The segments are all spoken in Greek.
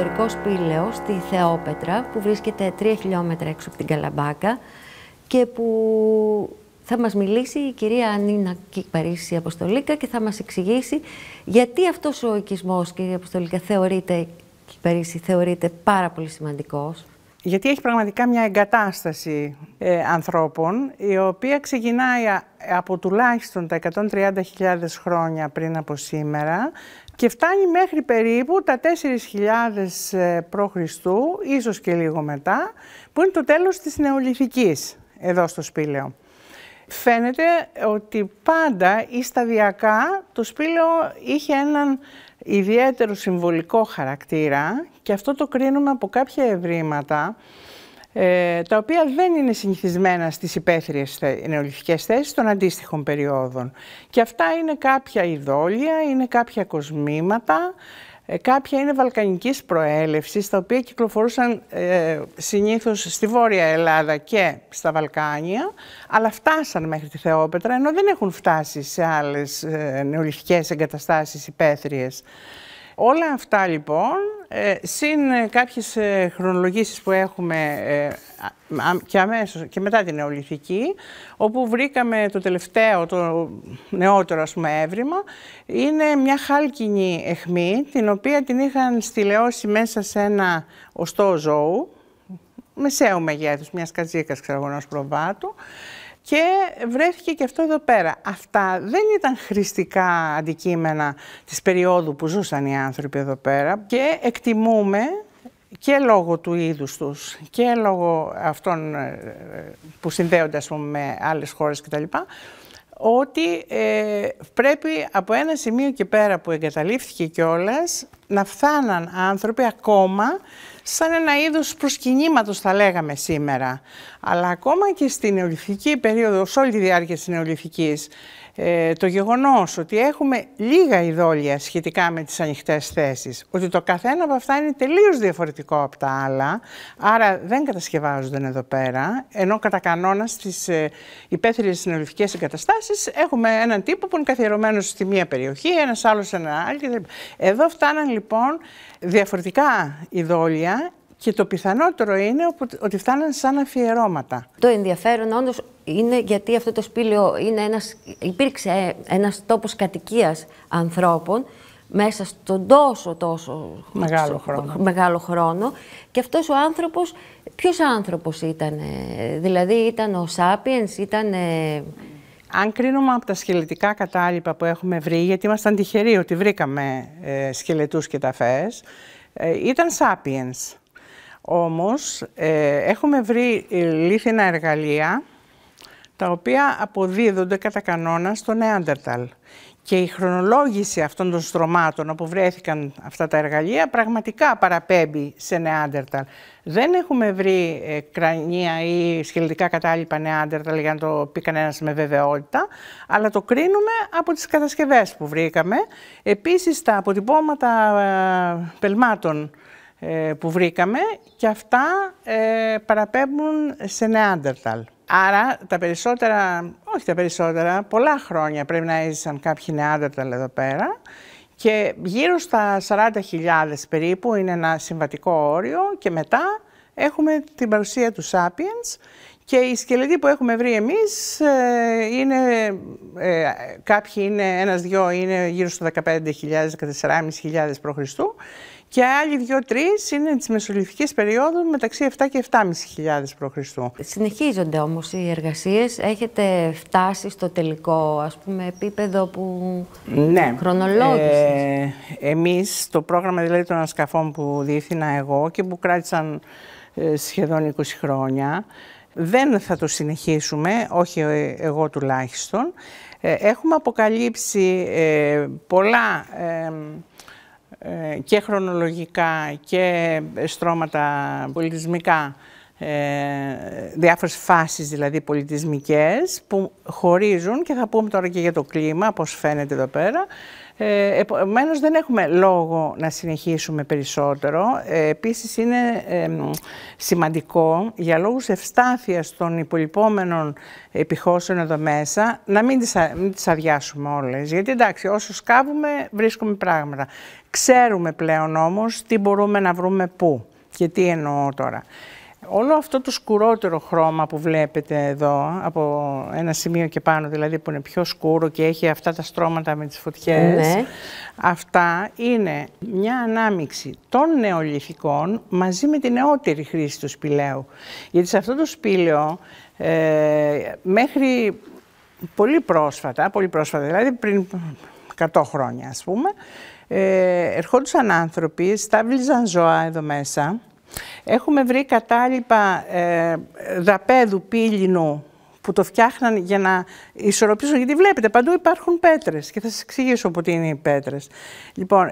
ιστορικό σπήλαιο στη Θεόπετρα, που βρίσκεται 3 χιλιόμετρα έξω από την Καλαμπάκα και που θα μας μιλήσει η κυρία Ανίνα Κυπαρίση Αποστολίκα και θα μας εξηγήσει γιατί αυτός ο οικισμός, κυρία Αποστολίκα, θεωρείται, Κυπαρίση, θεωρείται πάρα πολύ σημαντικός. Γιατί έχει πραγματικά μια εγκατάσταση ε, ανθρώπων, η οποία ξεκινάει από τουλάχιστον τα 130.000 χρόνια πριν από σήμερα και φτάνει μέχρι περίπου τα 4.000 ε, π.Χ., ίσως και λίγο μετά, που είναι το τέλος της νεολιθικής εδώ στο Σπήλαιο. Φαίνεται ότι πάντα ή σταδιακά το Σπήλαιο είχε έναν ιδιαίτερο συμβολικό χαρακτήρα και αυτό το κρίνουμε από κάποια ευρήματα ε, τα οποία δεν είναι συνηθισμένα στις υπαίθριες νεολυθικές θέσεις των αντίστοιχων περιόδων. Και αυτά είναι κάποια ειδόλια, είναι κάποια κοσμήματα, ε, κάποια είναι βαλκανικής προέλευσης, τα οποία κυκλοφορούσαν ε, συνήθως στη Βόρεια Ελλάδα και στα Βαλκάνια, αλλά φτάσαν μέχρι τη Θεόπετρα, ενώ δεν έχουν φτάσει σε άλλες ε, νεολυθικές εγκαταστάσεις υπαίθριες. Όλα αυτά λοιπόν, ε, συν ε, κάποιες ε, που έχουμε και αμέσως και μετά την νεολυθική, όπου βρήκαμε το τελευταίο, το νεότερο ας πούμε έβριμα, είναι μια χάλκινη εχμή την οποία την είχαν στυλαιώσει μέσα σε ένα οστό ζώου, μεσαίου μεγέθους, μιας κατζίκας ξεργονός προβάτου, και βρέθηκε και αυτό εδώ πέρα. Αυτά δεν ήταν χρηστικά αντικείμενα της περίοδου που ζούσαν οι άνθρωποι εδώ πέρα και εκτιμούμε και λόγω του είδους τους και λόγω αυτών ε, που συνδέονται ας πούμε, με άλλες χώρες κτλ ότι ε, πρέπει από ένα σημείο και πέρα που εγκαταλείφθηκε κιόλας να φθάναν άνθρωποι ακόμα σαν ένα είδος προσκυνήματος θα λέγαμε σήμερα. Αλλά ακόμα και στην νεολυθική περίοδος, σε όλη τη διάρκεια της νεολυθικής, ε, το γεγονός ότι έχουμε λίγα ειδόλια σχετικά με τις ανοιχτές θέσεις, ότι το καθένα από αυτά είναι τελείως διαφορετικό από τα άλλα, άρα δεν κατασκευάζονται εδώ πέρα, ενώ κατά κανόνας στις ε, υπαίθριες συνολικές εγκαταστάσεις έχουμε έναν τύπο που είναι καθιερωμένος στη μία περιοχή, ένας άλλος σε ένα άλλο. Εδώ φτάναν λοιπόν διαφορετικά ειδόλια και το πιθανότερο είναι ότι φτάνανε σαν αφιερώματα. Το ενδιαφέρον όντως είναι γιατί αυτό το σπήλαιο είναι ένας, υπήρξε ε, ένας τόπος κατοικίας ανθρώπων μέσα στον τόσο τόσο μεγάλο χρόνο. μεγάλο χρόνο. Και αυτός ο άνθρωπος, ποιος άνθρωπος ήταν, ε, δηλαδή ήταν ο Σάπιενς, ήταν... Ε, Αν κρίνουμε από τα σκελετικά κατάλοιπα που έχουμε βρει, γιατί ήμασταν τυχεροί ότι βρήκαμε σκελετούς και ταφές, ήταν Σάπιενς. Όμως ε, έχουμε βρει ε, λίθινα εργαλεία τα οποία αποδίδονται κατά κανόνα στο Νέαντερταλ. Και η χρονολόγηση αυτών των στρωμάτων όπου βρέθηκαν αυτά τα εργαλεία πραγματικά παραπέμπει σε Νεάντερταλ. Δεν έχουμε βρει ε, κρανία ή σχελτικά κατάλοιπα Νεάντερταλ για να το πει κανένας με βεβαιότητα, αλλά το κρίνουμε από τις κατασκευές που βρήκαμε. Επίσης τα αποτυπώματα πελμάτων ε, που βρήκαμε και αυτά ε, παραπέμπουν σε νεάντερταλ. Άρα τα περισσότερα, όχι τα περισσότερα, πολλά χρόνια πρέπει να έζησαν κάποιοι νεάντερταλ εδώ πέρα και γύρω στα 40.000 περίπου είναι ένα συμβατικό όριο και μετά έχουμε την παρουσία του Sapiens και οι σκελετοί που έχουμε βρει εμείς ε, είναι, ε, κάποιοι είναι, ένας δυο είναι γύρω στο 15.000-14.500 π.Χ και άλλοι δύο-τρει είναι της μεσολυφική περίοδου μεταξύ 7 και 7.500 π.Χ. Συνεχίζονται όμως οι εργασίες. Έχετε φτάσει στο τελικό ας πούμε, επίπεδο που ναι. χρονολόγησες. Ε, Εμείς, το πρόγραμμα δηλαδή των ανασκαφών που διεύθυνα εγώ και που κράτησαν ε, σχεδόν 20 χρόνια. Δεν θα το συνεχίσουμε, όχι ε, εγώ τουλάχιστον. Ε, έχουμε αποκαλύψει πολλά ε, και χρονολογικά και στρώματα πολιτισμικά, ε, διάφορες φάσεις δηλαδή πολιτισμικές που χωρίζουν και θα πούμε τώρα και για το κλίμα, πώς φαίνεται εδώ πέρα, ε, επομένως δεν έχουμε λόγο να συνεχίσουμε περισσότερο. Ε, επίσης είναι σημαντικό για λόγους ευστάθειας των υπολοιπόμενων επιχώσεων εδώ μέσα να μην τις αδειάσουμε όλες. Γιατί εντάξει όσο σκάβουμε βρίσκουμε πράγματα. Ξέρουμε πλέον όμως τι μπορούμε να βρούμε πού και τι εννοώ τώρα. Όλο αυτό το σκουρότερο χρώμα που βλέπετε εδώ, από ένα σημείο και πάνω δηλαδή που είναι πιο σκούρο και έχει αυτά τα στρώματα με τις φωτιές, ναι. αυτά είναι μια ανάμιξη των νεολιθικών μαζί με την νεότερη χρήση του σπηλαίου. Γιατί σε αυτό το σπήλαιο ε, μέχρι πολύ πρόσφατα, πολύ πρόσφατα δηλαδή πριν 100 χρόνια ας πούμε, ε, ερχόντουσαν άνθρωποι, στάβλιζαν ζώα εδώ μέσα, Έχουμε βρει κατάλοιπα ε, δαπέδου πύλινου που το φτιάχναν για να ισορροπήσουν. Γιατί βλέπετε, παντού υπάρχουν πέτρες και θα σας εξηγήσω από τι είναι οι πέτρες. Λοιπόν,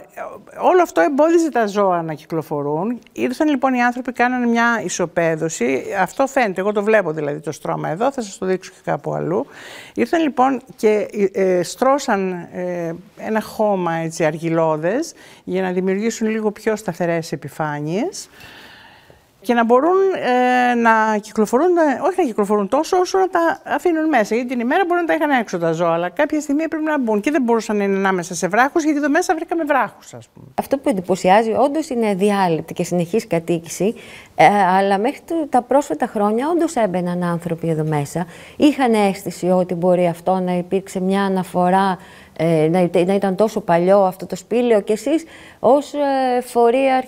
όλο αυτό εμπόδιζε τα ζώα να κυκλοφορούν. Ήρθαν λοιπόν οι άνθρωποι, κάνανε μια ισοπαίδωση. Αυτό φαίνεται, εγώ το βλέπω δηλαδή το στρώμα εδώ, θα σας το δείξω και κάπου αλλού. Ήρθαν λοιπόν και ε, στρώσαν ε, ένα χώμα έτσι αργυλώδες για να δημιουργήσουν λίγο πιο σταθερές επιφάνειες και να μπορούν ε, να κυκλοφορούν, ε, όχι να κυκλοφορούν τόσο όσο να τα αφήνουν μέσα. Γιατί την ημέρα μπορεί να τα είχαν έξω τα ζώα, αλλά κάποια στιγμή πρέπει να μπουν και δεν μπορούσαν να είναι ανάμεσα σε βράχους, γιατί εδώ μέσα βρήκαμε βράχους, ας πούμε. Αυτό που εντυπωσιάζει όντως είναι διάλεπτη και συνεχής κατοίκηση, ε, αλλά μέχρι τα πρόσφατα χρόνια όντως έμπαιναν άνθρωποι εδώ μέσα. Είχαν αίσθηση ότι μπορεί αυτό να υπήρξε μια αναφορά ε, να, ήταν τόσο παλιό αυτό το σπήλαιο και εσείς ως ε, φορεία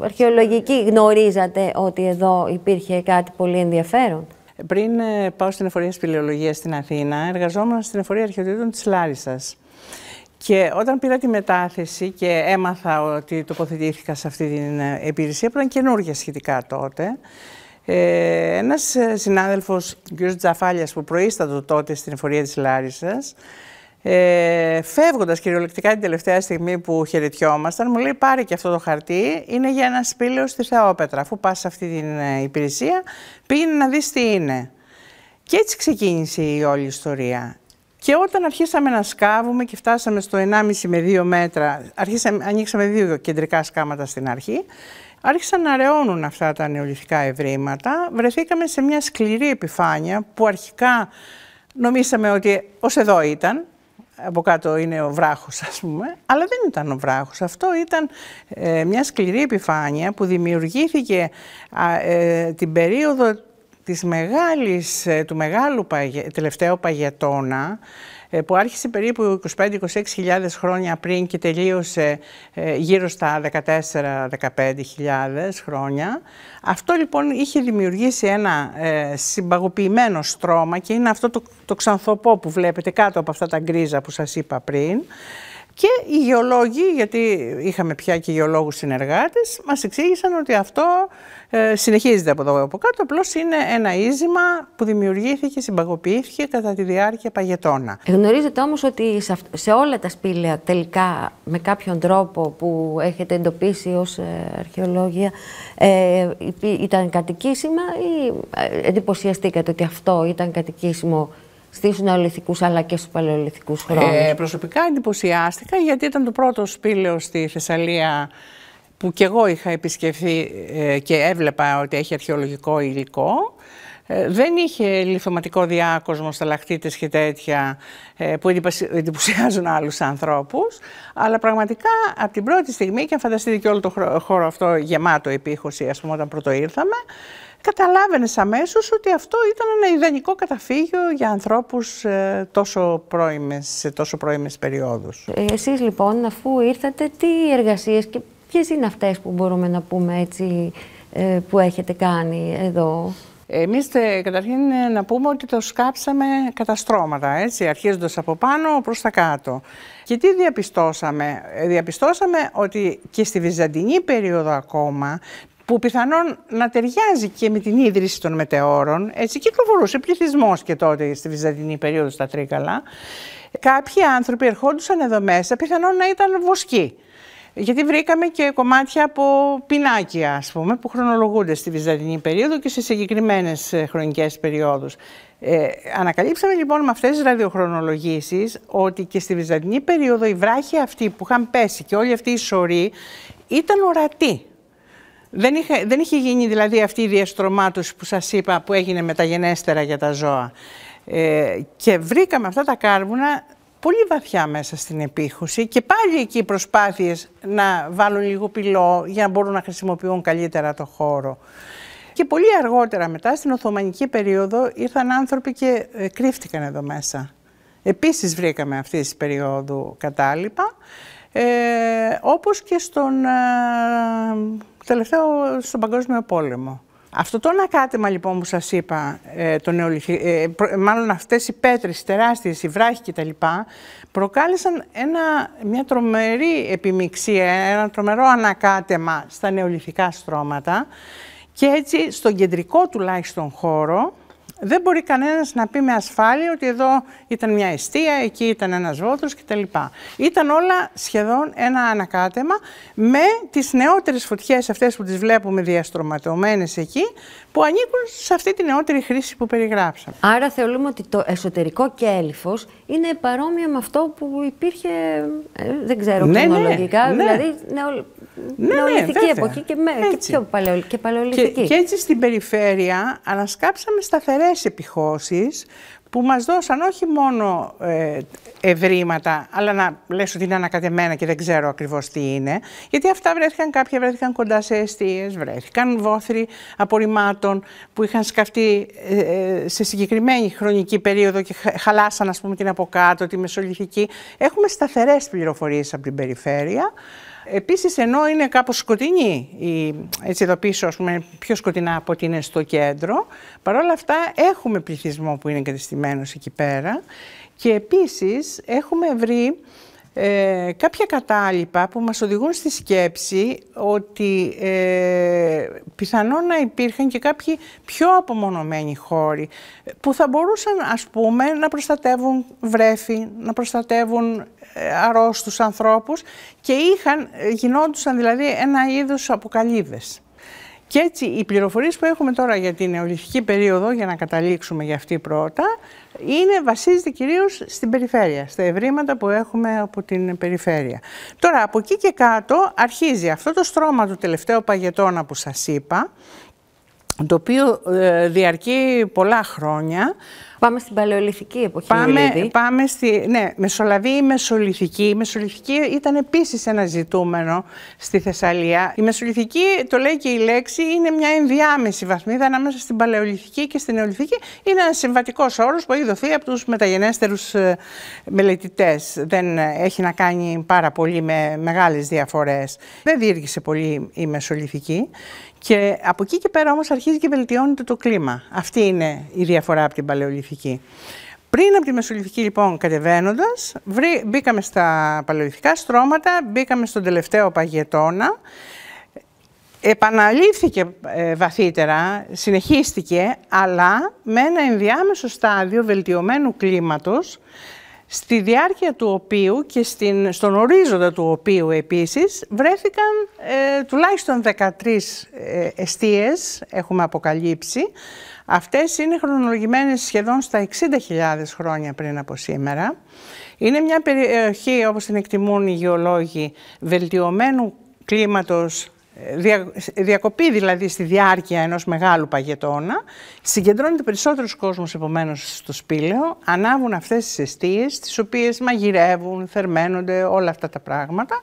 αρχαιολογική γνωρίζατε ότι εδώ υπήρχε κάτι πολύ ενδιαφέρον. Πριν ε, πάω στην εφορία σπηλαιολογίας στην Αθήνα, εργαζόμουν στην εφορία αρχαιοτήτων της Λάρισας. Και όταν πήρα τη μετάθεση και έμαθα ότι τοποθετήθηκα σε αυτή την ε, υπηρεσία, που ήταν καινούργια σχετικά τότε, ε, ένας συνάδελφος, ο κ. Τζαφάλιας, που προείστατο τότε στην εφορία της Λάρισας, ε, Φεύγοντας κυριολεκτικά την τελευταία στιγμή που χαιρετιόμασταν, μου λέει: Πάρε και αυτό το χαρτί. Είναι για ένα σπήλαιο στη Θεόπετρα. Αφού πας σε αυτή την ε, υπηρεσία, πήγαινε να δεις τι είναι. Και έτσι ξεκίνησε η όλη ιστορία. Και όταν αρχίσαμε να σκάβουμε και φτάσαμε στο 1,5 με 2 μέτρα, αρχίσαμε, ανοίξαμε δύο κεντρικά σκάματα στην αρχή, άρχισαν να ρεώνουν αυτά τα νεολυθικά ευρήματα. Βρεθήκαμε σε μια σκληρή επιφάνεια που αρχικά νομίσαμε ότι ως εδώ ήταν, από κάτω είναι ο βράχος ας πούμε, αλλά δεν ήταν ο βράχος. Αυτό ήταν ε, μια σκληρή επιφάνεια που δημιουργήθηκε ε, την περίοδο της μεγάλης, ε, του μεγάλου παγε, τελευταίου παγετώνα, ε, που άρχισε περίπου 25-26 χιλιάδες χρόνια πριν και τελείωσε ε, γύρω στα 14-15 χιλιάδες χρόνια. Αυτό λοιπόν είχε δημιουργήσει ένα ε, συμπαγοποιημένο στρώμα και είναι αυτό το, το ξανθοπό που βλέπετε κάτω από αυτά τα γκρίζα που σας είπα πριν. Και οι γεωλόγοι, γιατί είχαμε πια και γεωλόγους συνεργάτες, μας εξήγησαν ότι αυτό ε, συνεχίζεται από εδώ από κάτω, απλώς είναι ένα ίζημα που δημιουργήθηκε, συμπαγοποιήθηκε κατά τη διάρκεια παγετώνα. Γνωρίζετε όμως ότι σε, όλα τα σπήλαια τελικά με κάποιον τρόπο που έχετε εντοπίσει ως ε, αρχαιολόγια ε, ήταν κατοικήσιμα ή ε, εντυπωσιαστήκατε ότι αυτό ήταν κατοικήσιμο στις νεολυθικούς αλλά και στους παλαιολυθικούς ε, χρόνους. προσωπικά εντυπωσιάστηκα γιατί ήταν το πρώτο σπήλαιο στη Θεσσαλία που κι εγώ είχα επισκεφθεί ε, και έβλεπα ότι έχει αρχαιολογικό υλικό. Ε, δεν είχε λιθωματικό διάκοσμο, λαχτήτες και τέτοια που εντυπωσιάζουν άλλους ανθρώπους, αλλά πραγματικά από την πρώτη στιγμή, και αν φανταστείτε και όλο το χώρο αυτό γεμάτο επίχωση, ας πούμε όταν πρώτο ήρθαμε, καταλάβαινες αμέσως ότι αυτό ήταν ένα ιδανικό καταφύγιο για ανθρώπους ε, τόσο σε τόσο πρώιμες περιόδους. Ε, Εσείς λοιπόν, αφού ήρθατε, τι εργασίες και ποιες είναι αυτές που μπορούμε να πούμε έτσι ε, που έχετε κάνει εδώ. Εμείς καταρχήν να πούμε ότι το σκάψαμε κατά στρώματα, έτσι, αρχίζοντας από πάνω προς τα κάτω. Και τι διαπιστώσαμε. Διαπιστώσαμε ότι και στη Βυζαντινή περίοδο ακόμα που πιθανόν να ταιριάζει και με την ίδρυση των μετεώρων. Έτσι κυκλοφορούσε πληθυσμός και τότε στη Βυζαντινή περίοδο στα Τρίκαλα. Κάποιοι άνθρωποι ερχόντουσαν εδώ μέσα, πιθανόν να ήταν βοσκοί. Γιατί βρήκαμε και κομμάτια από πινάκια, ας πούμε, που χρονολογούνται στη Βυζαντινή περίοδο και σε συγκεκριμένες ε, χρονικές περιόδους. Ε, ανακαλύψαμε λοιπόν με αυτές τις ραδιοχρονολογήσεις ότι και στη Βυζαντινή περίοδο οι βράχοι αυτοί που είχαν πέσει και όλοι αυτοί οι σωροί ήταν ορατοί. Δεν, είχε, δεν είχε γίνει δηλαδή αυτή η διαστρωμάτωση που σας είπα που έγινε μεταγενέστερα για τα ζώα. Ε, και βρήκαμε αυτά τα κάρβουνα πολύ βαθιά μέσα στην επίχωση και πάλι εκεί οι προσπάθειες να βάλουν λίγο πυλό για να μπορούν να χρησιμοποιούν καλύτερα το χώρο. Και πολύ αργότερα μετά, στην Οθωμανική περίοδο, ήρθαν άνθρωποι και ε, κρύφτηκαν εδώ μέσα. Επίσης βρήκαμε αυτή τη περίοδο κατάλοιπα, ε, όπως και στον... Ε, τελευταίο στον Παγκόσμιο Πόλεμο. Αυτό το ανακάτεμα λοιπόν που σας είπα, ε, το ε, μάλλον αυτές οι πέτρες τεράστιες, οι βράχοι κτλ. προκάλεσαν ένα, μια τρομερή επιμειξία, ένα τρομερό ανακάτεμα στα νεολιθικά στρώματα και έτσι στον κεντρικό τουλάχιστον χώρο δεν μπορεί κανένας να πει με ασφάλεια ότι εδώ ήταν μια εστία, εκεί ήταν ένας βότρος κτλ. Ήταν όλα σχεδόν ένα ανακάτεμα με τις νεότερες φωτιές αυτές που τις βλέπουμε διαστρωματωμένες εκεί που ανήκουν σε αυτή τη νεότερη χρήση που περιγράψαμε. Άρα θεωρούμε ότι το εσωτερικό κέλυφος είναι παρόμοιο με αυτό που υπήρχε, ε, δεν ξέρω ναι, ναι, ναι. δηλαδή ναι, ναι, Νεολυθική ναι, και, με, και πιο παλαιολ, και παλαιολιθική. Και, και έτσι στην περιφέρεια ανασκάψαμε σταθερές επιχώσεις που μας δώσαν όχι μόνο ε, ευρήματα, αλλά να λες ότι είναι ανακατεμένα και δεν ξέρω ακριβώς τι είναι, γιατί αυτά βρέθηκαν κάποια, βρέθηκαν κοντά σε αιστείες, βρέθηκαν βόθροι απορριμμάτων που είχαν σκαφτεί ε, ε, σε συγκεκριμένη χρονική περίοδο και χαλάσαν ας πούμε την από κάτω, τη μεσολυθική. Έχουμε σταθερές πληροφορίες από την περιφέρεια. Επίσης, ενώ είναι κάπως σκοτεινή, η, έτσι εδώ πίσω, πιο σκοτεινά από ότι είναι στο κέντρο, παρόλα αυτά έχουμε πληθυσμό που είναι εγκατεστημένος εκεί πέρα και επίσης έχουμε βρει ε, κάποια κατάλοιπα που μας οδηγούν στη σκέψη ότι ε, πιθανόν να υπήρχαν και κάποιοι πιο απομονωμένοι χώροι που θα μπορούσαν ας πούμε να προστατεύουν βρέφη, να προστατεύουν ε, αρρώστους ανθρώπους και είχαν, ε, γινόντουσαν δηλαδή ένα είδος αποκαλύβες. Και έτσι οι πληροφορίες που έχουμε τώρα για την νεολυθική περίοδο, για να καταλήξουμε για αυτή πρώτα, είναι, βασίζεται κυρίως στην περιφέρεια, στα ευρήματα που έχουμε από την περιφέρεια. Τώρα από εκεί και κάτω αρχίζει αυτό το στρώμα του τελευταίου παγετώνα που σας είπα, το οποίο ε, διαρκεί πολλά χρόνια, Πάμε στην παλαιολιθική εποχή. Πάμε, πάμε στη. Ναι, Μεσολαβή ή Μεσολιθική. Η μεσολυθική ήταν επίσης ένα ζητούμενο στη Θεσσαλία. Η μεσολυθικη ηταν επιση ενα ζητουμενο στη θεσσαλια η μεσολυθικη το λέει και η λέξη, είναι μια ενδιάμεση βαθμίδα ανάμεσα στην παλαιολυθική και στην Νεολιθική. Είναι ένας συμβατικός όρος που έχει δοθεί από τους μεταγενέστερους ε, μελετητές. Δεν ε, έχει να κάνει πάρα πολύ με μεγάλες διαφορές. Δεν διήργησε πολύ η μεσολυθική. Και από εκεί και πέρα όμως αρχίζει και βελτιώνεται το κλίμα. Αυτή είναι η διαφορά από την παλαιολυθική. Πριν από τη Μεσολυθική, λοιπόν, κατεβαίνοντας, μπήκαμε στα παλαιολιθικά στρώματα, μπήκαμε στον τελευταίο παγετώνα. Επαναλήφθηκε ε, βαθύτερα, συνεχίστηκε, αλλά με ένα ενδιάμεσο στάδιο βελτιωμένου κλίματος, στη διάρκεια του οποίου και στην, στον ορίζοντα του οποίου επίσης βρέθηκαν ε, τουλάχιστον 13 ε, έχουμε αποκαλύψει. Αυτές είναι χρονολογημένες σχεδόν στα 60.000 χρόνια πριν από σήμερα. Είναι μια περιοχή, όπως την εκτιμούν οι γεωλόγοι, βελτιωμένου κλίματος δια, διακοπή δηλαδή στη διάρκεια ενός μεγάλου παγετώνα, συγκεντρώνεται περισσότερος κόσμος επομένως στο σπήλαιο, ανάβουν αυτές τις αιστείες, τις οποίες μαγειρεύουν, θερμαίνονται, όλα αυτά τα πράγματα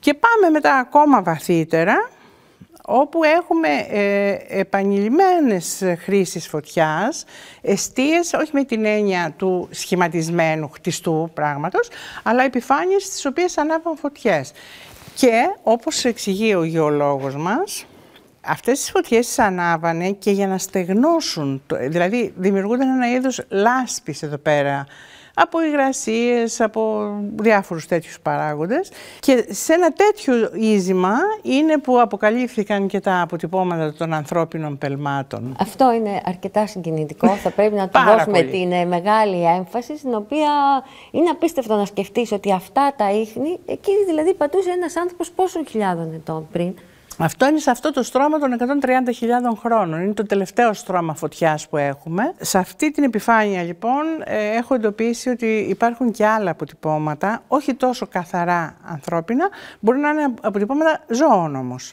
και πάμε μετά ακόμα βαθύτερα, όπου έχουμε ε, επανειλημμένες χρήσεις φωτιάς, εστίες, όχι με την έννοια του σχηματισμένου χτιστού πράγματος, αλλά επιφάνειες στις οποίες ανάβουν φωτιές. Και όπως εξηγεί ο γεωλόγος μας, αυτές τις φωτιές τις ανάβανε και για να στεγνώσουν, δηλαδή δημιουργούνταν ένα είδος λάσπης εδώ πέρα από υγρασίες, από διάφορους τέτοιους παράγοντες. Και σε ένα τέτοιο ίζημα είναι που αποκαλύφθηκαν και τα αποτυπώματα των ανθρώπινων πελμάτων. Αυτό είναι αρκετά συγκινητικό. Θα πρέπει να του δώσουμε πολύ. την ε, μεγάλη έμφαση, στην οποία είναι απίστευτο να σκεφτείς ότι αυτά τα ίχνη, εκεί δηλαδή πατούσε ένας άνθρωπος πόσων χιλιάδων ετών πριν, αυτό είναι σε αυτό το στρώμα των 130.000 χρόνων. Είναι το τελευταίο στρώμα φωτιάς που έχουμε. Σε αυτή την επιφάνεια λοιπόν ε, έχω εντοπίσει ότι υπάρχουν και άλλα αποτυπώματα, όχι τόσο καθαρά ανθρώπινα, μπορεί να είναι αποτυπώματα ζώων όμως.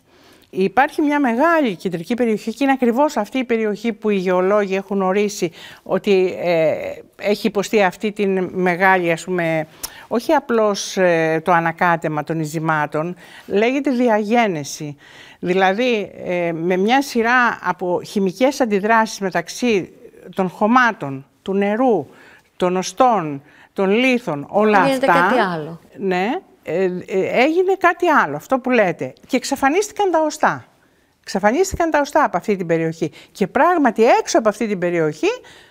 Υπάρχει μια μεγάλη κεντρική περιοχή και είναι ακριβώς αυτή η περιοχή που οι γεωλόγοι έχουν ορίσει ότι ε, έχει υποστεί αυτή τη μεγάλη, ας πούμε, όχι απλώς ε, το ανακάτεμα των ειζημάτων, λέγεται διαγένεση. Δηλαδή, ε, με μια σειρά από χημικές αντιδράσεις μεταξύ των χωμάτων, του νερού, των οστών, των λίθων, όλα αυτά... Γίνεται κάτι άλλο. Ναι, ε, ε, έγινε κάτι άλλο, αυτό που λέτε. Και εξαφανίστηκαν τα οστά. Εξαφανίστηκαν τα οστά από αυτή την περιοχή. Και πράγματι έξω από αυτή την περιοχή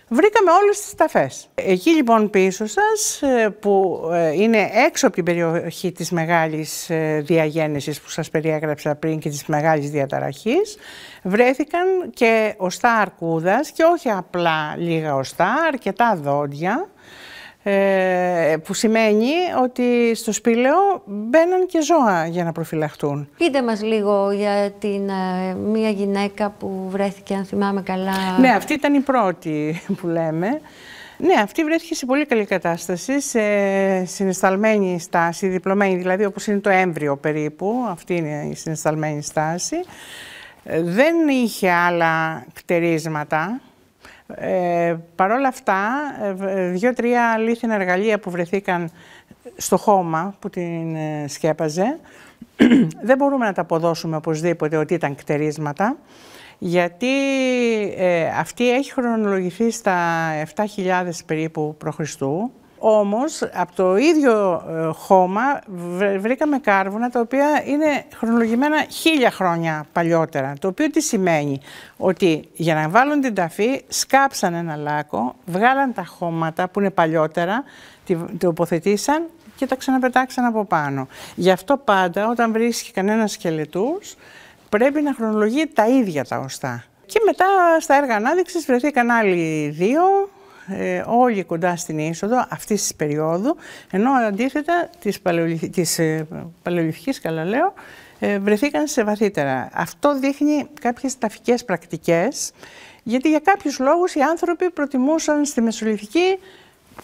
βρήκαμε όλες τις ταφές. Εκεί λοιπόν πίσω σας, ε, που είναι έξω από την περιοχή της μεγάλης Διαγένεσης που σας περιέγραψα πριν και της μεγάλης διαταραχής, βρέθηκαν και οστά αρκούδας και όχι απλά λίγα οστά, αρκετά δόντια ε, που σημαίνει ότι στο σπήλαιο μπαίναν και ζώα για να προφυλαχτούν. Πείτε μας λίγο για την ε, μία γυναίκα που βρέθηκε, αν θυμάμαι καλά. Ναι, αυτή ήταν η πρώτη που λέμε. Ναι, αυτή βρέθηκε σε πολύ καλή κατάσταση, σε συναισθαλμένη στάση, διπλωμένη, δηλαδή όπως είναι το έμβριο περίπου, αυτή είναι η συναισθαλμένη στάση. Ε, δεν είχε άλλα κτερίσματα, ε, Παρ' όλα αυτά, ε, ε, δύο-τρία αλήθινα εργαλεία που βρεθήκαν στο χώμα που την ε, σκέπαζε, δεν μπορούμε να τα αποδώσουμε οπωσδήποτε ότι ήταν κτερίσματα, γιατί αυτή έχει χρονολογηθεί στα 7.000 περίπου π.Χ. Όμως, από το ίδιο ε, χώμα βρήκαμε κάρβουνα τα οποία είναι χρονολογημένα χίλια χρόνια παλιότερα. Το οποίο τι σημαίνει, ότι για να βάλουν την ταφή σκάψαν ένα λάκκο, βγάλαν τα χώματα που είναι παλιότερα, τοποθετήσαν και τα ξαναπετάξαν από πάνω. Γι' αυτό πάντα όταν βρίσκει κανένα σκελετούς πρέπει να χρονολογεί τα ίδια τα οστά. Και μετά στα έργα ανάδειξης βρεθήκαν άλλοι δύο ε, όλοι κοντά στην είσοδο αυτής της περίοδου, ενώ αντίθετα της, παλαιολιθ, της ε, καλά λέω, ε, βρεθήκαν σε βαθύτερα. Αυτό δείχνει κάποιες ταφικές πρακτικές, γιατί για κάποιους λόγους οι άνθρωποι προτιμούσαν στη Μεσολυθική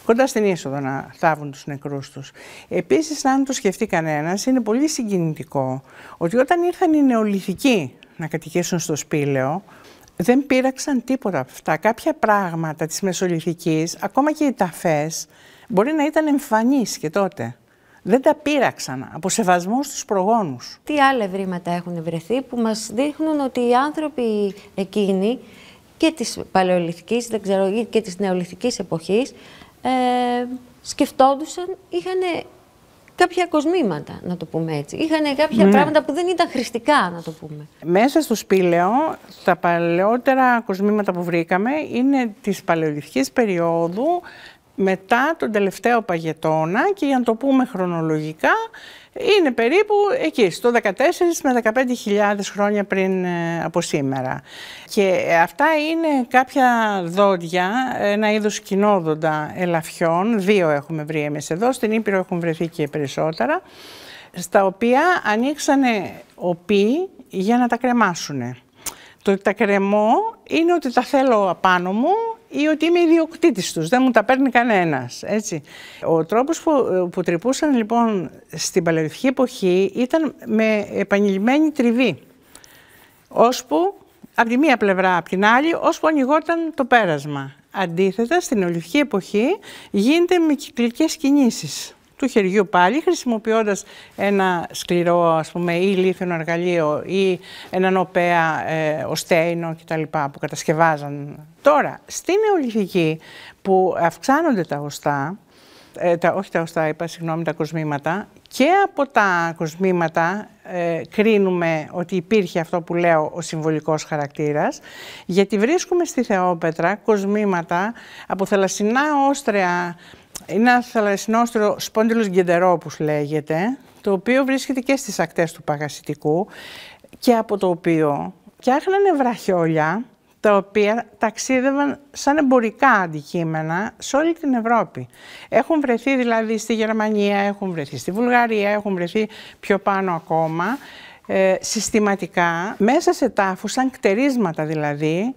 κοντά στην είσοδο να θάβουν τους νεκρούς τους. Επίσης, αν το σκεφτεί κανένας, είναι πολύ συγκινητικό ότι όταν ήρθαν οι νεολυθικοί να κατοικήσουν στο Σπήλαιο, δεν πήραξαν τίποτα από αυτά. Κάποια πράγματα της Μεσολυθικής, ακόμα και οι ταφές, μπορεί να ήταν εμφανείς και τότε. Δεν τα πήραξαν από σεβασμό στους προγόνους. Τι άλλα ευρήματα έχουν βρεθεί που μας δείχνουν ότι οι άνθρωποι εκείνοι και της Παλαιολυθικής και της νεολιθικής εποχής, ε, σκεφτόντουσαν, είχαν κάποια κοσμήματα, να το πούμε έτσι. Είχαν κάποια ναι. πράγματα που δεν ήταν χρηστικά, να το πούμε. Μέσα στο σπήλαιο, τα παλαιότερα κοσμήματα που βρήκαμε είναι της παλαιοληθικής περίοδου μετά τον τελευταίο παγετώνα και για να το πούμε χρονολογικά, είναι περίπου εκεί, στο 14 με 15.000 χρόνια πριν ε, από σήμερα. Και ε, αυτά είναι κάποια δόντια, ένα είδος κοινόδοντα ελαφιών, δύο έχουμε βρει εμείς εδώ, στην Ήπειρο έχουν βρεθεί και περισσότερα, στα οποία ανοίξανε οπί για να τα κρεμάσουνε. Το ότι τα κρεμώ είναι ότι τα θέλω απάνω μου ή ότι είμαι ιδιοκτήτης τους, δεν μου τα παίρνει κανένας. Ο τρόπος που, ε, που τρυπούσαν λοιπόν στην παλαιολιθική εποχή ήταν με επανειλημμένη τριβή. Ώσπου από τη μία πλευρά, από την άλλη, ώσπου ανοιγόταν το πέρασμα. Αντίθετα, στην ολυφική εποχή γίνεται με κυκλικές κινήσεις του χεριού πάλι, χρησιμοποιώντας ένα σκληρό ας πούμε, ή λίθινο εργαλείο ή έναν οπέα, ε, οστέινο κτλ. που κατασκευάζαν. Τώρα, στην Νεολυθική που αυξάνονται τα οστά, ε, τα, όχι τα οστά είπα, συγγνώμη, τα κοσμήματα, και από τα κοσμήματα ε, κρίνουμε ότι υπήρχε αυτό που λέω ο συμβολικός χαρακτήρας, γιατί βρίσκουμε στη Θεόπετρα κοσμήματα από θαλασσινά όστρια είναι ένα θαλασσινόστρο σπόντιλος γκεντερόπους λέγεται, το οποίο βρίσκεται και στις ακτές του Παγασιτικού και από το οποίο φτιάχνανε βραχιόλια τα οποία ταξίδευαν σαν εμπορικά αντικείμενα σε όλη την Ευρώπη. Έχουν βρεθεί δηλαδή στη Γερμανία, έχουν βρεθεί στη Βουλγαρία, έχουν βρεθεί πιο πάνω ακόμα, ε, συστηματικά, μέσα σε τάφους, σαν κτερίσματα δηλαδή,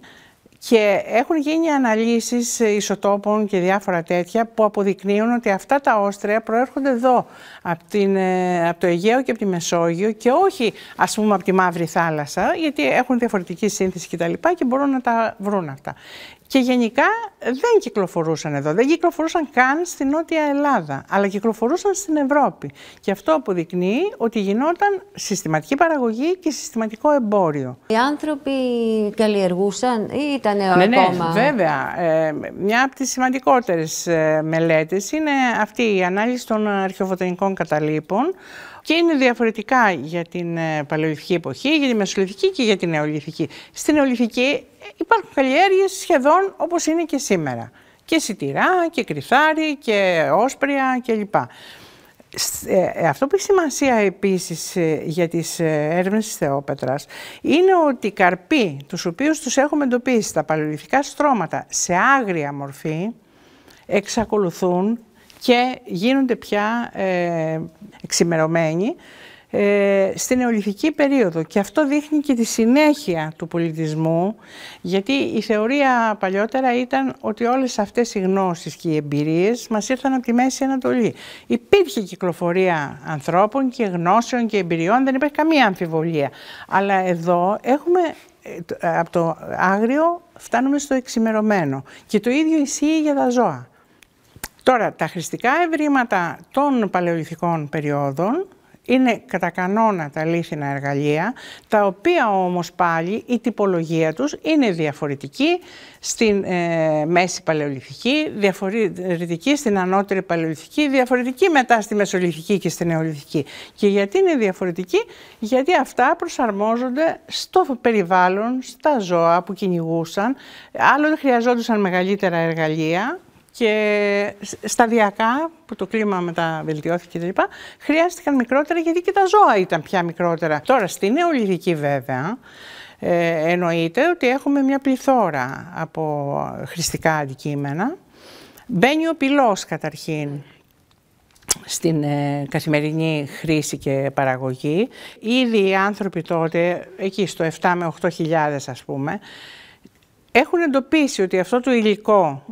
και έχουν γίνει αναλύσεις ισοτόπων και διάφορα τέτοια που αποδεικνύουν ότι αυτά τα όστρια προέρχονται εδώ, από, την, ε, από το Αιγαίο και από τη Μεσόγειο και όχι ας πούμε από τη Μαύρη Θάλασσα, γιατί έχουν διαφορετική σύνθεση κτλ. Και, και μπορούν να τα βρουν αυτά. Και γενικά δεν κυκλοφορούσαν εδώ, δεν κυκλοφορούσαν καν στην Νότια Ελλάδα, αλλά κυκλοφορούσαν στην Ευρώπη. Και αυτό αποδεικνύει ότι γινόταν συστηματική παραγωγή και συστηματικό εμπόριο. Οι άνθρωποι καλλιεργούσαν ή ήταν ναι, ναι, ακόμα... Ναι, βέβαια. Ε, μια από τις σημαντικότερες ε, μελέτες είναι αυτή η ανάλυση των αρχαιοβοτανικών καταλήπων, και είναι διαφορετικά για την ε, παλαιολιθική εποχή, για τη μεσολιθική και για την νεολιθική. Στην νεολιθική ε, υπάρχουν καλλιέργειες σχεδόν όπως είναι και σήμερα. Και σιτηρά και κρυθάρι και όσπρια κλπ. Ε, αυτό που έχει σημασία επίσης για τις έρευνες της Θεόπετρας είναι ότι οι καρποί, τους οποίους τους έχουμε εντοπίσει, τα παλαιολιθικά στρώματα σε άγρια μορφή, εξακολουθούν και γίνονται πια ε, εξημερωμένοι ε, στην νεολυθική περίοδο. Και αυτό δείχνει και τη συνέχεια του πολιτισμού, γιατί η θεωρία παλιότερα ήταν ότι όλες αυτές οι γνώσεις και οι εμπειρίες μας ήρθαν από τη Μέση Ανατολή. Υπήρχε κυκλοφορία ανθρώπων και γνώσεων και εμπειριών, δεν υπάρχει καμία αμφιβολία. Αλλά εδώ έχουμε ε, ε, από το άγριο φτάνουμε στο εξημερωμένο. Και το ίδιο ισχύει για τα ζώα. Τώρα, τα χρηστικά ευρήματα των παλαιοληθικών περιόδων είναι κατά κανόνα τα λίθινα εργαλεία, τα οποία όμως πάλι η τυπολογία τους είναι διαφορετική στην ε, μέση παλαιοληθική, διαφορετική στην ανώτερη παλαιοληθική, διαφορετική μετά στη μεσολυθική και στη νεολυθική. Και γιατί είναι διαφορετική, γιατί αυτά προσαρμόζονται στο περιβάλλον, στα ζώα που κυνηγούσαν, άλλοτε χρειαζόντουσαν μεγαλύτερα εργαλεία, και σταδιακά, που το κλίμα μετά βελτιώθηκε κλπ., χρειάστηκαν μικρότερα γιατί και τα ζώα ήταν πια μικρότερα. Τώρα στην νεολιδική βέβαια, ε, εννοείται ότι έχουμε μια πληθώρα από χρηστικά αντικείμενα. Μπαίνει ο πυλός καταρχήν στην ε, καθημερινή χρήση και παραγωγή. Ήδη οι άνθρωποι τότε, εκεί στο 7 με 8 χιλιάδες ας πούμε, έχουν εντοπίσει ότι αυτό το υλικό,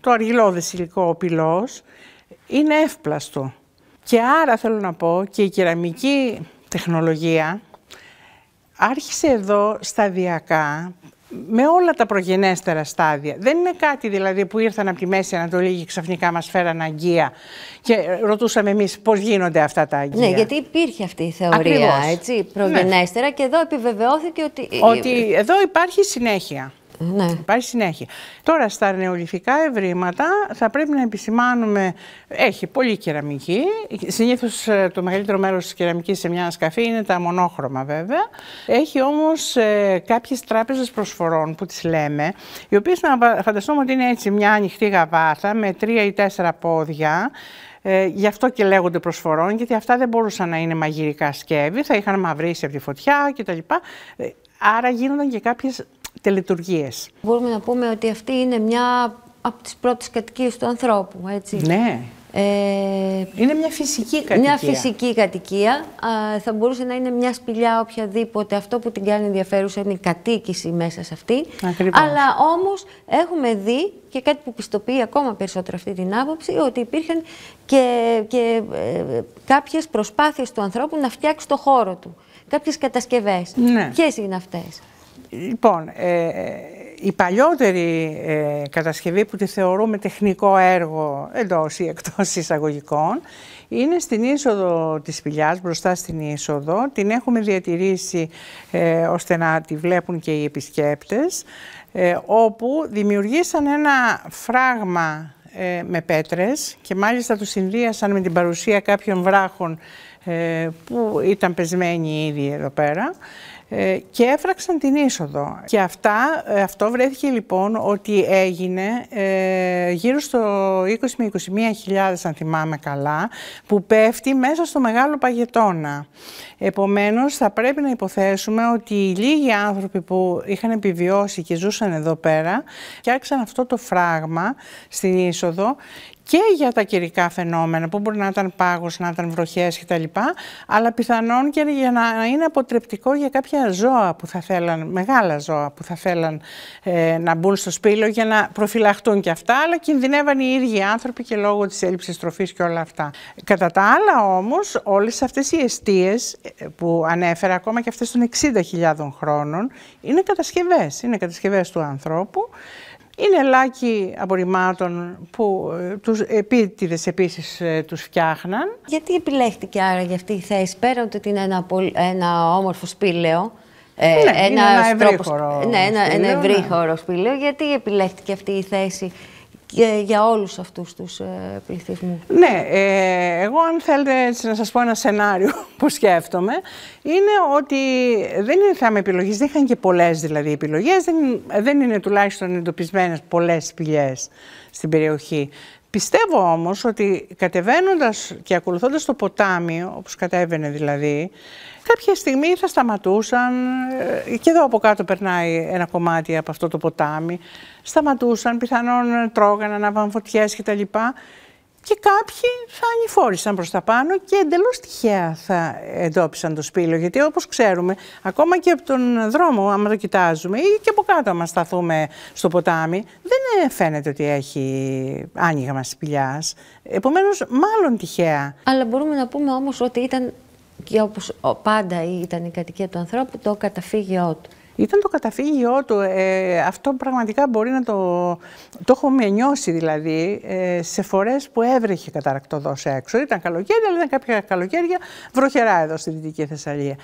το αργυλώδες υλικό, ο πυλός, είναι εύπλαστο. Και άρα θέλω να πω και η κεραμική τεχνολογία άρχισε εδώ σταδιακά με όλα τα προγενέστερα στάδια. Δεν είναι κάτι δηλαδή που ήρθαν από τη Μέση Ανατολή και ξαφνικά μας φέραν αγκία και ρωτούσαμε εμείς πώς γίνονται αυτά τα αγκία. Ναι, γιατί υπήρχε αυτή η θεωρία, έτσι, ναι. προγενέστερα και εδώ επιβεβαιώθηκε ότι... Ότι εδώ υπάρχει συνέχεια. Ναι. Υπάρχει συνέχεια. Τώρα στα νεολιθικά ευρήματα θα πρέπει να επισημάνουμε, έχει πολύ κεραμική. Συνήθως ε, το μεγαλύτερο μέρος της κεραμικής σε μια σκαφή είναι τα μονόχρωμα βέβαια. Έχει όμως ε, κάποιες τράπεζες προσφορών που τις λέμε, οι οποίες να φανταστούμε ότι είναι έτσι μια ανοιχτή γαβάθα με τρία ή τέσσερα πόδια, ε, γι' αυτό και λέγονται προσφορών, γιατί αυτά δεν μπορούσαν να είναι μαγειρικά σκεύη, θα είχαν μαυρίσει από τη φωτιά κτλ. Ε, άρα γίνονταν και κάποιες τελετουργίες. Μπορούμε να πούμε ότι αυτή είναι μια από τις πρώτες κατοικίες του ανθρώπου, έτσι. Ναι. Ε, είναι μια φυσική κατοικία. Μια φυσική κατοικία. Α, θα μπορούσε να είναι μια σπηλιά οποιαδήποτε. Αυτό που την κάνει ενδιαφέρουσα είναι η κατοίκηση μέσα σε αυτή. Ακριβώς. Αλλά όμως έχουμε δει και κάτι που πιστοποιεί ακόμα περισσότερο αυτή την άποψη, ότι υπήρχαν και, και ε, κάποιες προσπάθειες του ανθρώπου να φτιάξει το χώρο του. Κάποιες κατασκευές. Ναι. Ποιες είναι αυτές. Λοιπόν, ε, ε, η παλιότερη ε, κατασκευή που τη θεωρούμε τεχνικό έργο εντός ή εκτός εισαγωγικών είναι στην είσοδο της σπηλιάς, μπροστά στην είσοδο. Την έχουμε διατηρήσει ε, ώστε να τη βλέπουν και οι επισκέπτες, ε, όπου δημιουργήσαν ένα φράγμα με πέτρες και μάλιστα το συνδύασαν με την παρουσία κάποιων βράχων που ήταν πεσμένοι ήδη εδώ πέρα ε, και έφραξαν την είσοδο. Και αυτά, ε, αυτό βρέθηκε λοιπόν ότι έγινε ε, γύρω στο 20 με 21 χιλιάδες, αν θυμάμαι καλά, που πέφτει μέσα στο μεγάλο παγετώνα. Επομένως, θα πρέπει να υποθέσουμε ότι οι λίγοι άνθρωποι που είχαν επιβιώσει και ζούσαν εδώ πέρα, φτιάξαν αυτό το φράγμα στην είσοδο και για τα καιρικά φαινόμενα που μπορεί να ήταν πάγος, να ήταν βροχές κτλ. Αλλά πιθανόν και για να είναι αποτρεπτικό για κάποια ζώα που θα θέλαν, μεγάλα ζώα που θα θέλαν ε, να μπουν στο σπήλο για να προφυλαχτούν και αυτά, αλλά κινδυνεύαν οι ίδιοι άνθρωποι και λόγω της έλλειψης τροφής και όλα αυτά. Κατά τα άλλα όμως, όλες αυτές οι αιστείες ε, που ανέφερα, ακόμα και αυτές των 60.000 χρόνων, είναι κατασκευές. Είναι κατασκευές του ανθρώπου. Είναι λάκι απορριμμάτων που ε, τους επίτηδες επίσης ε, τους φτιάχναν. Γιατί επιλέχτηκε άραγε αυτή η θέση, πέρα ότι είναι ένα, ένα όμορφο σπήλαιο, ε, ναι, ένα, είναι ένας ευρύχωρο, τρόπος, σπήλαιο, ναι, ένα, ένα ευρύχωρο ναι. σπήλαιο, γιατί επιλέχτηκε αυτή η θέση για όλους αυτούς τους ε, Ναι, ε, εγώ αν θέλετε να σας πω ένα σενάριο που σκέφτομαι, είναι ότι δεν είναι θέμα επιλογής, δεν είχαν και πολλές δηλαδή επιλογές, δεν, δεν είναι τουλάχιστον εντοπισμένες πολλές πηγές στην περιοχή. Πιστεύω όμως ότι κατεβαίνοντας και ακολουθώντας το ποτάμι, όπως κατέβαινε δηλαδή, κάποια στιγμή θα σταματούσαν, ε, και εδώ από κάτω περνάει ένα κομμάτι από αυτό το ποτάμι, σταματούσαν, πιθανόν τρώγανε, ανάβαν φωτιές κτλ και κάποιοι θα ανηφόρησαν προς τα πάνω και εντελώς τυχαία θα εντόπισαν το σπήλαιο. Γιατί όπως ξέρουμε, ακόμα και από τον δρόμο, άμα το κοιτάζουμε, ή και από κάτω άμα σταθούμε στο ποτάμι, δεν φαίνεται ότι έχει άνοιγμα σπηλιάς. Επομένως, μάλλον τυχαία. Αλλά μπορούμε να πούμε όμως ότι ήταν και όπως πάντα ήταν η κατοικία του ανθρώπου, το καταφύγιό του ήταν το καταφύγιό του. Ε, αυτό πραγματικά μπορεί να το... Το έχουμε νιώσει δηλαδή ε, σε φορές που έβρεχε καταρακτοδός έξω. Ήταν καλοκαίρι, αλλά ήταν κάποια καλοκαίρια βροχερά εδώ στη Δυτική Θεσσαλία.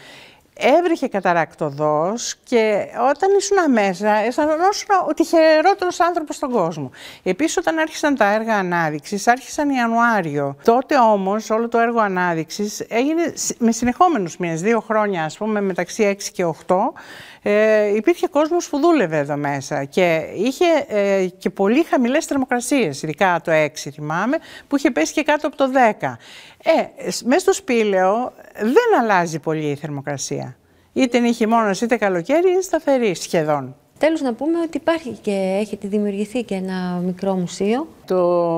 Έβρεχε καταρακτοδός και όταν ήσουν μέσα αισθανόσουν ο τυχερότερος άνθρωπος στον κόσμο. Επίσης όταν άρχισαν τα έργα ανάδειξης, άρχισαν Ιανουάριο. Τότε όμως όλο το έργο ανάδειξης έγινε με συνεχόμενους μήνες, δύο χρόνια ας πούμε, μεταξύ 6 και 8, ε, υπήρχε κόσμος που δούλευε εδώ μέσα και είχε ε, και πολύ χαμηλές θερμοκρασίες, ειδικά το 6 θυμάμαι, που είχε πέσει και κάτω από το 10. Ε, μέσα στο σπήλαιο δεν αλλάζει πολύ η θερμοκρασία. Είτε είναι χειμώνας είτε καλοκαίρι, είναι σταθερή σχεδόν. Τέλος να πούμε ότι υπάρχει και έχει δημιουργηθεί και ένα μικρό μουσείο. Το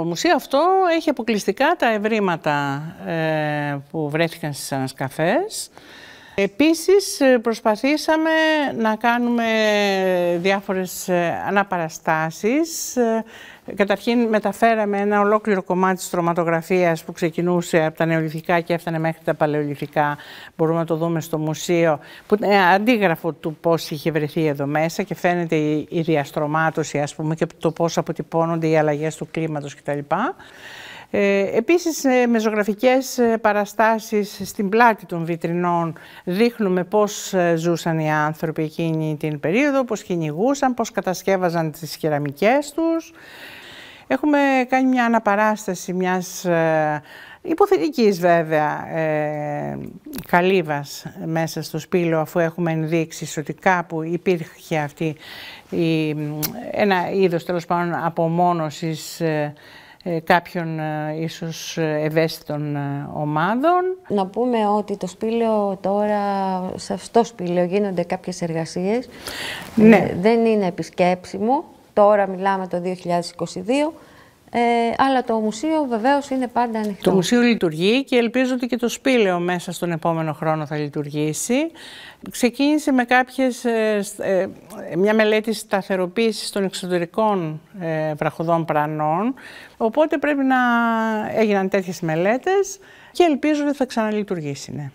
μουσείο αυτό έχει αποκλειστικά τα ευρήματα ε, που βρέθηκαν στις ανασκαφές. Επίσης ε, προσπαθήσαμε να κάνουμε διάφορες ε, αναπαραστάσεις. Ε, καταρχήν μεταφέραμε ένα ολόκληρο κομμάτι της που ξεκινούσε από τα νεολιθικά και έφτανε μέχρι τα παλαιοληθικά, Μπορούμε να το δούμε στο μουσείο, που είναι αντίγραφο του πώς είχε βρεθεί εδώ μέσα και φαίνεται η διαστρωμάτωση, ας πούμε, και το πώς αποτυπώνονται οι αλλαγές του κλίματος κτλ. Ε, επίσης ε, με ζωγραφικές ε, παραστάσεις στην πλάτη των βιτρινών δείχνουμε πώς ζούσαν οι άνθρωποι εκείνη την περίοδο, πώς κυνηγούσαν, πώς κατασκεύαζαν τις κεραμικές τους. Έχουμε κάνει μια αναπαράσταση μιας υποθετικής βέβαια ε, καλύβας μέσα στο σπήλο αφού έχουμε ενδείξεις ότι κάπου υπήρχε αυτή η, ένα είδος τέλος πάντων απομόνωσης ε, κάποιων ε, ίσως ευαίσθητων ε, ομάδων. Να πούμε ότι το σπήλαιο τώρα, σε αυτό σπήλαιο γίνονται κάποιες εργασίες. Ναι. δεν είναι επισκέψιμο. Τώρα μιλάμε το 2022. Ε, αλλά το μουσείο βεβαίως είναι πάντα ανοιχτό. Το μουσείο λειτουργεί και ελπίζω ότι και το σπήλαιο μέσα στον επόμενο χρόνο θα λειτουργήσει. Ξεκίνησε με κάποιες, ε, ε, μια μελέτη σταθεροποίησης των εξωτερικών ε, βραχοδών πρανών. Οπότε πρέπει να έγιναν τέτοιες μελέτες και ελπίζω ότι θα ξαναλειτουργήσει.